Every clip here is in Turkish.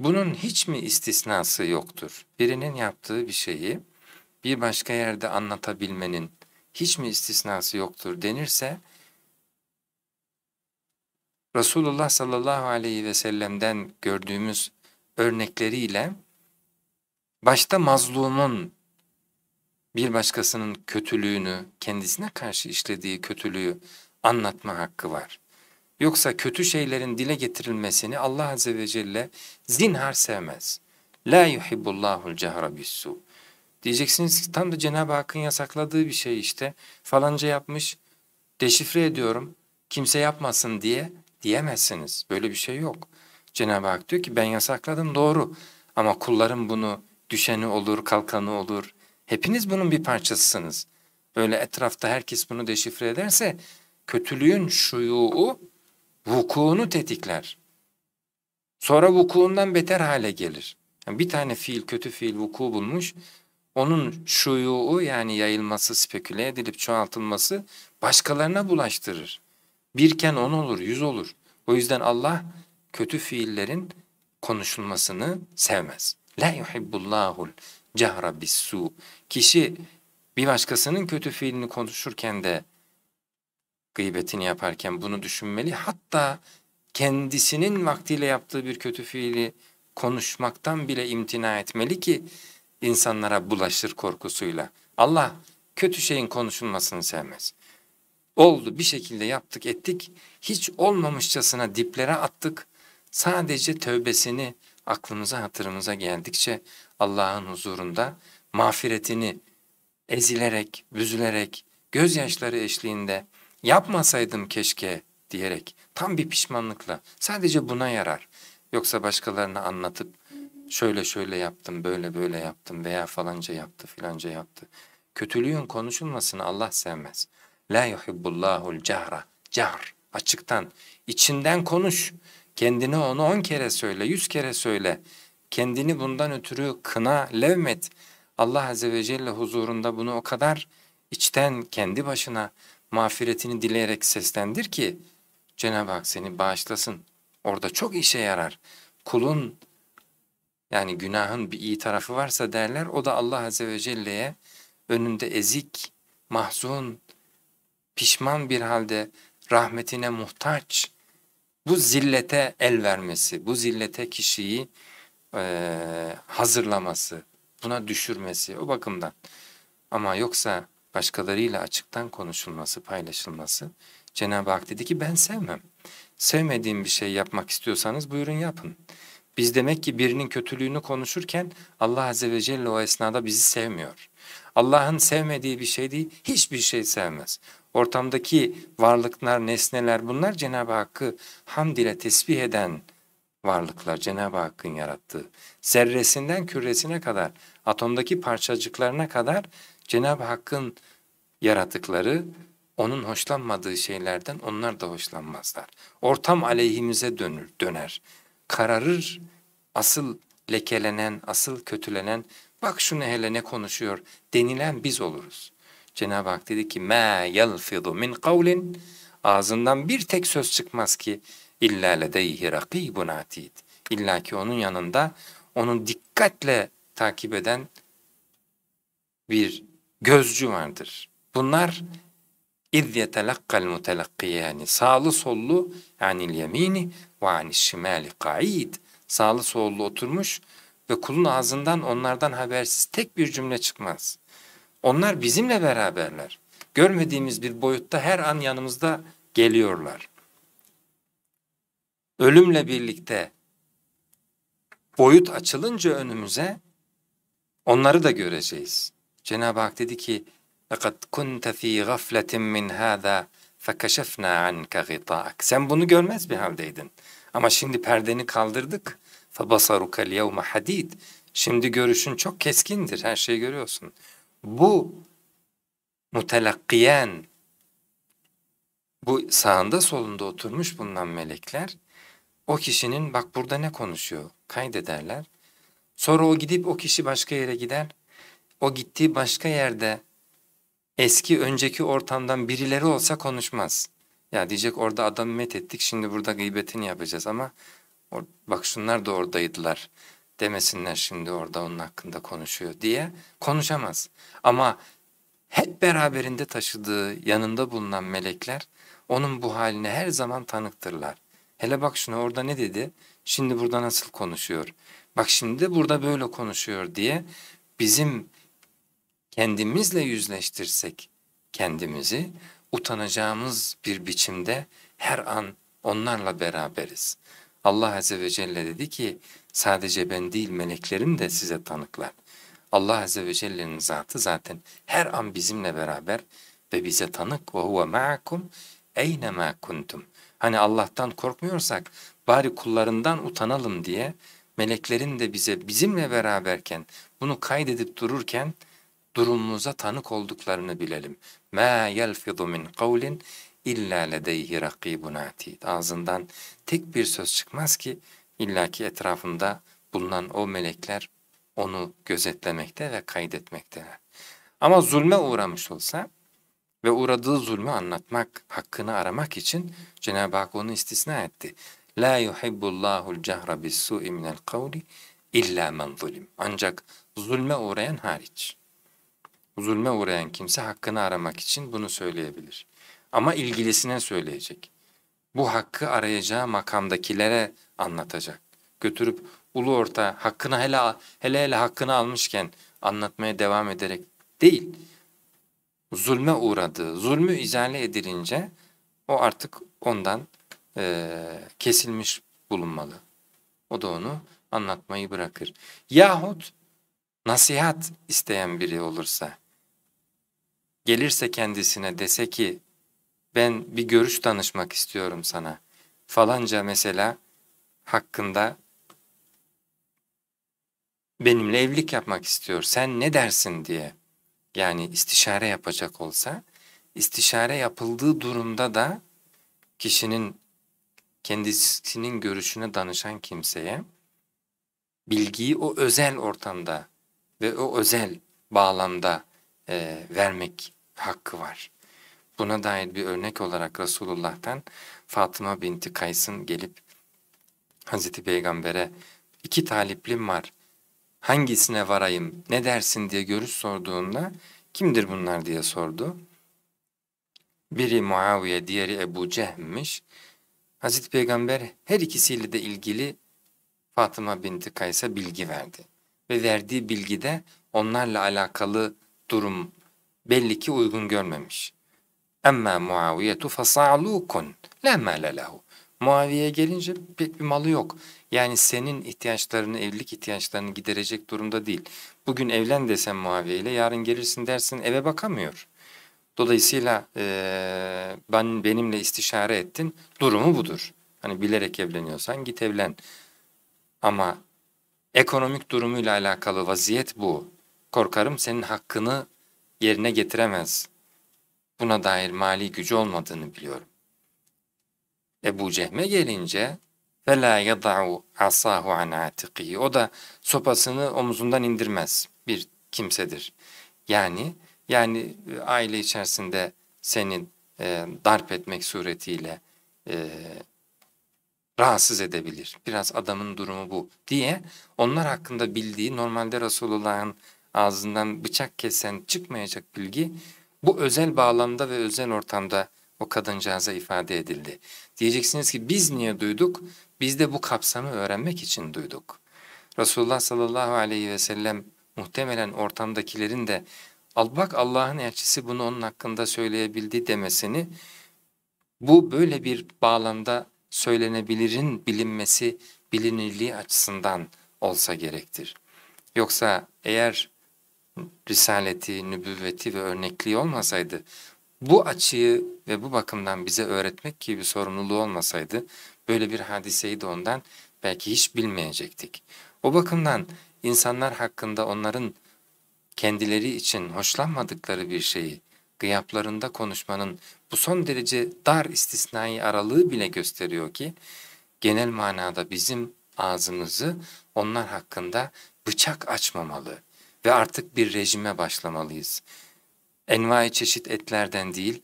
Bunun hiç mi istisnası yoktur? Birinin yaptığı bir şeyi bir başka yerde anlatabilmenin hiç mi istisnası yoktur denirse Resulullah sallallahu aleyhi ve sellem'den gördüğümüz örnekleriyle başta mazlumun bir başkasının kötülüğünü, kendisine karşı işlediği kötülüğü anlatma hakkı var. Yoksa kötü şeylerin dile getirilmesini Allah Azze ve Celle zinhar sevmez. La yuhibbullahul cehra bissu. Diyeceksiniz ki tam da Cenab-ı Hakk'ın yasakladığı bir şey işte. Falanca yapmış, deşifre ediyorum, kimse yapmasın diye diyemezsiniz. Böyle bir şey yok. Cenab-ı Hak diyor ki ben yasakladım doğru ama kullarım bunu düşeni olur, kalkanı olur. Hepiniz bunun bir parçasısınız. Böyle etrafta herkes bunu deşifre ederse kötülüğün şuyuu vukuunu tetikler. Sonra vukuundan beter hale gelir. Yani bir tane fiil, kötü fiil vuku bulmuş, onun şuyuu yani yayılması, speküle edilip çoğaltılması başkalarına bulaştırır. Birken on olur, yüz olur. O yüzden Allah kötü fiillerin konuşulmasını sevmez. La yuhibbullahul cehra bissu. Kişi bir başkasının kötü fiilini konuşurken de gıybetini yaparken bunu düşünmeli. Hatta kendisinin vaktiyle yaptığı bir kötü fiili konuşmaktan bile imtina etmeli ki insanlara bulaşır korkusuyla. Allah kötü şeyin konuşulmasını sevmez. Oldu bir şekilde yaptık ettik hiç olmamışçasına diplere attık sadece tövbesini aklımıza hatırımıza geldikçe Allah'ın huzurunda mağfiretini ezilerek, büzülerek, gözyaşları eşliğinde yapmasaydım keşke diyerek tam bir pişmanlıkla sadece buna yarar. Yoksa başkalarına anlatıp şöyle şöyle yaptım, böyle böyle yaptım veya falanca yaptı, filanca yaptı. Kötülüğün konuşulmasını Allah sevmez. La yuhibbullahul cahra, cahr, açıktan, içinden konuş. Kendine onu on kere söyle, yüz kere söyle. Kendini bundan ötürü kına, levmet. Allah Azze ve Celle huzurunda bunu o kadar içten kendi başına mağfiretini dileyerek seslendir ki Cenab-ı Hak seni bağışlasın. Orada çok işe yarar. Kulun yani günahın bir iyi tarafı varsa derler o da Allah Azze ve Celle'ye önünde ezik, mahzun, pişman bir halde rahmetine muhtaç bu zillete el vermesi, bu zillete kişiyi e, hazırlaması, buna düşürmesi o bakımdan. Ama yoksa başkalarıyla açıktan konuşulması, paylaşılması Cenab-ı Hak dedi ki ben sevmem. Sevmediğim bir şey yapmak istiyorsanız buyurun yapın. Biz demek ki birinin kötülüğünü konuşurken Allah Azze ve Celle o esnada bizi sevmiyor. Allah'ın sevmediği bir şey değil, hiçbir şey sevmez. Ortamdaki varlıklar, nesneler bunlar Cenab-ı Hakk'ı hamd ile tesbih eden varlıklar Cenab-ı Hakk'ın yarattığı. Zerresinden küresine kadar, atomdaki parçacıklarına kadar Cenab-ı Hakk'ın yaratıkları onun hoşlanmadığı şeylerden onlar da hoşlanmazlar. Ortam aleyhimize dönür, döner. Kararır asıl lekelenen, asıl kötülenen, bak şunu hele ne konuşuyor denilen biz oluruz. Cenab-ı Hak dedi ki, مَا يَلْفِضُ min قَوْلٍ Ağzından bir tek söz çıkmaz ki, illa ledeyhi رَقِيبٌ عَتِيدٌ İlla ki onun yanında, onun dikkatle takip eden bir gözcü vardır. Bunlar اِذْ يَتَلَقَّ الْمُتَلَقِّيَانِ Sağlı sollu yani yemini ve ani şimali kaid. Sağlı sollu oturmuş ve kulun ağzından onlardan habersiz tek bir cümle çıkmaz. Onlar bizimle beraberler. Görmediğimiz bir boyutta her an yanımızda geliyorlar. Ölümle birlikte boyut açılınca önümüze onları da göreceğiz. Cenab-ı Hak dedi ki fakat kunte fi gafletin min hâzâ fekeşefnâ anke gitâek. Sen bunu görmez bir haldeydin. Ama şimdi perdeni kaldırdık. Febasaruka yevme hadid. Şimdi görüşün çok keskindir. Her şeyi görüyorsun. Bu mutelakkiyen bu sağında solunda oturmuş bulunan melekler o kişinin bak burada ne konuşuyor kaydederler. Sonra o gidip o kişi başka yere gider o gittiği başka yerde eski önceki ortamdan birileri olsa konuşmaz. Ya diyecek orada adam met ettik şimdi burada gıybetini yapacağız ama bak şunlar da oradaydılar demesinler şimdi orada onun hakkında konuşuyor diye konuşamaz. Ama hep beraberinde taşıdığı yanında bulunan melekler onun bu haline her zaman tanıktırlar. Hele bak şuna orada ne dedi şimdi burada nasıl konuşuyor bak şimdi burada böyle konuşuyor diye bizim kendimizle yüzleştirsek kendimizi utanacağımız bir biçimde her an onlarla beraberiz. Allah Azze ve Celle dedi ki sadece ben değil meleklerim de size tanıklar. Allah Azze ve Celle'nin zatı zaten her an bizimle beraber ve bize tanık. وَهُوَ مَعَكُمْ اَيْنَمَا كُنْتُمْ Hani Allah'tan korkmuyorsak bari kullarından utanalım diye meleklerin de bize bizimle beraberken bunu kaydedip dururken durumumuza tanık olduklarını bilelim. مَا يَلْفِظُ مِنْ قَوْلٍ اِلَّا لَدَيْهِ رَقِيبٌ عَتِيدٌ Ağzından tek bir söz çıkmaz ki illaki etrafında bulunan o melekler onu gözetlemekte ve kaydetmekteler. Ama zulme uğramış olsa ve uğradığı zulmü anlatmak, hakkını aramak için Cenab-ı Hak onu istisna etti. La yuhibbullahul cehra bis su'i minel kavli illa men zulim. Ancak zulme uğrayan hariç. Bu zulme uğrayan kimse hakkını aramak için bunu söyleyebilir. Ama ilgilisine söyleyecek. Bu hakkı arayacağı makamdakilere anlatacak. Götürüp ulu orta hakkını hele hele hele hakkını almışken anlatmaya devam ederek değil. Zulme uğradığı, zulmü izale edilince o artık ondan e, kesilmiş bulunmalı. O da onu anlatmayı bırakır. Yahut nasihat isteyen biri olursa gelirse kendisine dese ki ben bir görüş danışmak istiyorum sana falanca mesela hakkında benimle evlilik yapmak istiyor sen ne dersin diye yani istişare yapacak olsa istişare yapıldığı durumda da kişinin kendisinin görüşüne danışan kimseye bilgiyi o özel ortamda ve o özel bağlamda e, vermek hakkı var. Buna dair bir örnek olarak Resulullah'tan Fatıma binti Kays'ın gelip Hazreti Peygamber'e iki taliplim var hangisine varayım ne dersin diye görüş sorduğunda kimdir bunlar diye sordu. Biri Muaviye diğeri Ebu Cehm'miş. Hazreti Peygamber her ikisiyle de ilgili Fatıma binti Kays'a bilgi verdi. Ve verdiği bilgi de onlarla alakalı durum belli ki uygun görmemiş. Emma Muaviyetu fasalukun la male Muaviye gelince pek bir malı yok. Yani senin ihtiyaçlarını, evlilik ihtiyaçlarını giderecek durumda değil. Bugün evlen desen Muaviye ile yarın gelirsin dersin eve bakamıyor. Dolayısıyla e, ben benimle istişare ettin, durumu budur. Hani bilerek evleniyorsan git evlen. Ama ekonomik durumuyla alakalı vaziyet bu. Korkarım senin hakkını yerine getiremez. Buna dair mali gücü olmadığını biliyorum. Ebu Cehme gelince فَلَا يَضَعُ عَصَاهُ عَنْ عَاتِقِهِ O da sopasını omuzundan indirmez bir kimsedir. Yani yani aile içerisinde seni e, darp etmek suretiyle e, rahatsız edebilir. Biraz adamın durumu bu diye onlar hakkında bildiği normalde Resulullah'ın ağzından bıçak kesen çıkmayacak bilgi bu özel bağlamda ve özel ortamda o kadıncağıza ifade edildi. Diyeceksiniz ki biz niye duyduk? Biz de bu kapsamı öğrenmek için duyduk. Resulullah sallallahu aleyhi ve sellem muhtemelen ortamdakilerin de al bak Allah'ın elçisi bunu onun hakkında söyleyebildi demesini bu böyle bir bağlamda söylenebilirin bilinmesi bilinirliği açısından olsa gerektir. Yoksa eğer risaleti, nübüvveti ve örnekliği olmasaydı, bu açıyı ve bu bakımdan bize öğretmek gibi bir sorumluluğu olmasaydı, böyle bir hadiseyi de ondan belki hiç bilmeyecektik. O bakımdan insanlar hakkında onların kendileri için hoşlanmadıkları bir şeyi, gıyaplarında konuşmanın bu son derece dar istisnai aralığı bile gösteriyor ki, genel manada bizim ağzımızı onlar hakkında bıçak açmamalı.'' ve artık bir rejime başlamalıyız. Envai çeşit etlerden değil,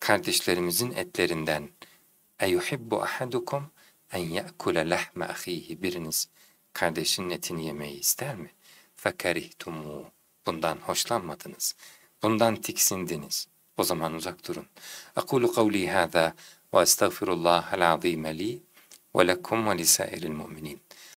kardeşlerimizin etlerinden. اَيُحِبُّ اَحَدُكُمْ اَنْ يَأْكُلَ لَحْمَ اَخِيهِ Biriniz kardeşinin etini yemeyi ister mi? فَكَرِهْتُمُوا Bundan hoşlanmadınız. Bundan tiksindiniz. O zaman uzak durun. أَقُولُ قَوْلِي هَذَا وَاَسْتَغْفِرُ اللّٰهَ الْعَظِيمَ لِي وَلَكُمْ وَلِسَائِرِ الْمُؤْمِنِينَ